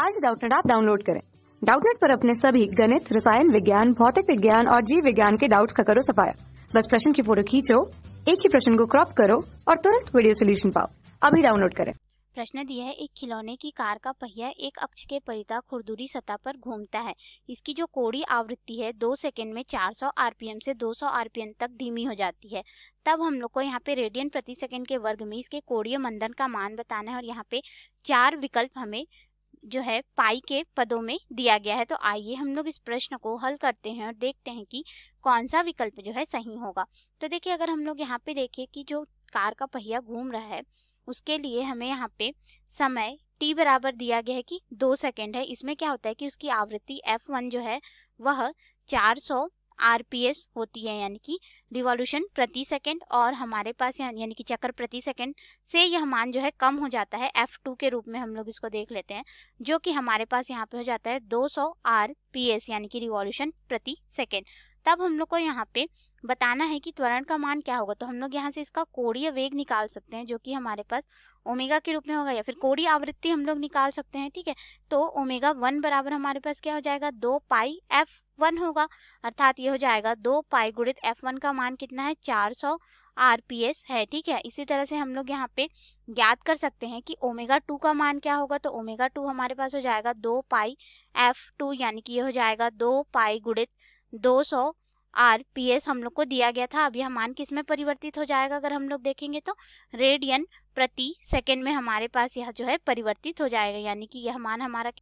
आज डाउटनेट आप डाउनलोड करें डाउटनेट पर अपने सभी गणित रसायन विज्ञान भौतिक विज्ञान और जीव विज्ञान के डाउट्स का करो सफाया बस प्रश्न की फोटो खींचो एक ही प्रश्न को क्रॉप करो और तुरंत वीडियो सोल्यूशन पाओ अभी डाउनलोड करें प्रश्न दिया है एक खिलौने की कार का पहिया एक अक्ष के परिता खुरदुरी सतह पर घूमता है इसकी जो कोड़ी आवृत्ति है दो सेकंड में 400 आरपीएम से 200 आरपीएम तक धीमी हो जाती है तब हम लोग को यहाँ पे रेडियन प्रति सेकंड के वर्ग में इसके कोड़ीय मंदन का मान बताना है और यहाँ पे चार विकल्प हमें जो है पाई के पदों में दिया गया है तो आइए हम लोग इस प्रश्न को हल करते हैं और देखते हैं कि कौन सा विकल्प जो है सही होगा तो देखिए अगर हम लोग यहाँ पे देखें कि जो कार का पहिया घूम रहा है उसके लिए हमें यहाँ पे समय टी बराबर दिया गया है कि दो सेकेंड है इसमें क्या होता है कि उसकी आवृत्ति एफ वन जो है वह चार सौ आर होती है यानी कि रिवॉल्यूशन प्रति सेकंड और हमारे पास यानी कि चक्कर प्रति सेकंड से यह मान जो है कम हो जाता है एफ टू के रूप में हम लोग इसको देख लेते हैं जो कि हमारे पास यहाँ पे हो जाता है 200 सौ आर पी एस यानी कि रिवॉल्यूशन प्रति सेकेंड तब हम लोग को यहाँ पे बताना है कि त्वरण का मान क्या होगा तो हम लोग यहाँ से इसका कोड़ीय वेग निकाल सकते हैं जो कि हमारे पास ओमेगा के रूप में होगा या फिर कोड़ी आवृत्ति हम लोग निकाल सकते हैं ठीक है तो ओमेगा वन बराबर हमारे पास क्या हो जाएगा दो पाई एफ वन होगा अर्थात ये हो जाएगा दो पाई गुणित एफ वन का मान कितना है चार सौ आर पी एस है ठीक है इसी तरह से हम लोग यहाँ पे ज्ञात कर सकते हैं कि ओमेगा टू का मान क्या होगा तो ओमेगा टू हमारे पास हो जाएगा दो पाई एफ टू यानी कि ये हो जाएगा दो पाई गुणित दो सौ आर पी एस हम लोग को दिया गया था अब यह मान किस में परिवर्तित हो जाएगा अगर हम लोग देखेंगे तो रेडियन प्रति सेकेंड में हमारे पास यह जो है परिवर्तित हो जाएगा यानी कि यह मान हमारा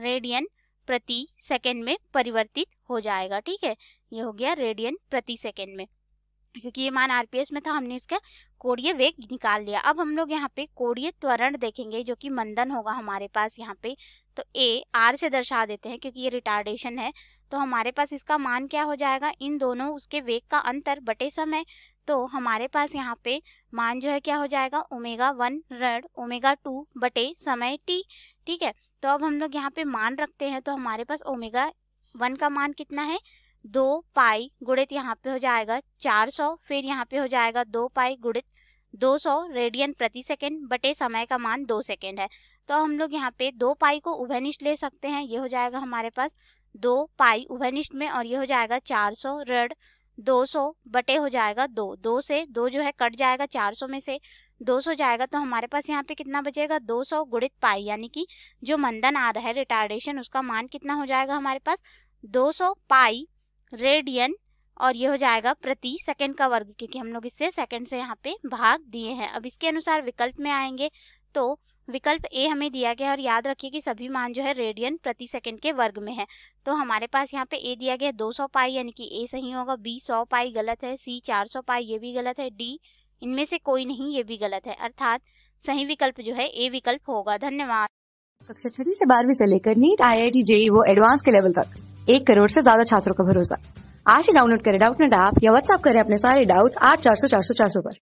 रेडियन प्रति सेकेंड में परिवर्तित हो जाएगा ठीक है ये हो गया रेडियन प्रति सेकेंड में क्योंकि ये मान आरपीएस में था हमने इसका कोड़ीय वेग निकाल लिया अब हम लोग यहाँ पे कोड़ीय त्वरण देखेंगे जो कि मंदन होगा हमारे पास यहाँ पे तो ए आर से दर्शा देते हैं क्योंकि ये रिटार्डेशन है तो हमारे पास इसका मान क्या हो जाएगा इन दोनों उसके वेग का अंतर बटे समय तो हमारे पास यहाँ पे मान जो है क्या हो जाएगा ओमेगा वन रड ओमेगा टू बटे समय टी ठीक है तो अब हम लोग यहाँ पे मान रखते हैं तो हमारे पास ओमेगा वन का मान कितना है दो पाई गुणित यहाँ पे हो जाएगा चार सौ फिर यहाँ पे हो जाएगा दो पाई गुणित दो सौ रेडियन प्रति सेकेंड बटे समय का मान दो सेकेंड है तो हम लोग यहाँ पे दो पाई को उभयनिष्ठ ले सकते हैं ये हो जाएगा हमारे पास दो पाई उभयनिष्ठ में और ये हो जाएगा चार सौ रेड दो सौ बटे हो जाएगा दो दो से दो जो है कट जाएगा चार सौ में से दो सौ जाएगा तो हमारे पास यहाँ पे कितना बचेगा दो सौ गुणित पाई यानी कि जो मंदन आ रहा है रिटार्डेशन उसका मान कितना हो जाएगा हमारे पास दो सौ पाई रेडियन और ये हो जाएगा प्रति सेकंड का वर्ग क्योंकि हम लोग इससे सेकंड से यहाँ पे भाग दिए हैं अब इसके अनुसार विकल्प में आएंगे तो विकल्प ए हमें दिया गया है और याद रखिए कि सभी मान जो है रेडियन प्रति सेकंड के वर्ग में है तो हमारे पास यहाँ पे ए दिया गया है 200 पाई यानी कि ए सही होगा बी 100 पाई गलत है सी 400 पाई ये भी गलत है डी इनमें से कोई नहीं ये भी गलत है अर्थात सही विकल्प जो है ए विकल्प होगा धन्यवाद कक्षा छठी से बारहवीं से लेकर NEET I I T JEE वो एडवांस के लेवल तक एक करोड़ से ज्यादा छात्रों का भरोसा आज ही डाउनलोड करें डाउट नेट ऐप या व्हाट्सएप करें अपने सारे डाउट्स आठ चार सौ चार सौ चार सौ पर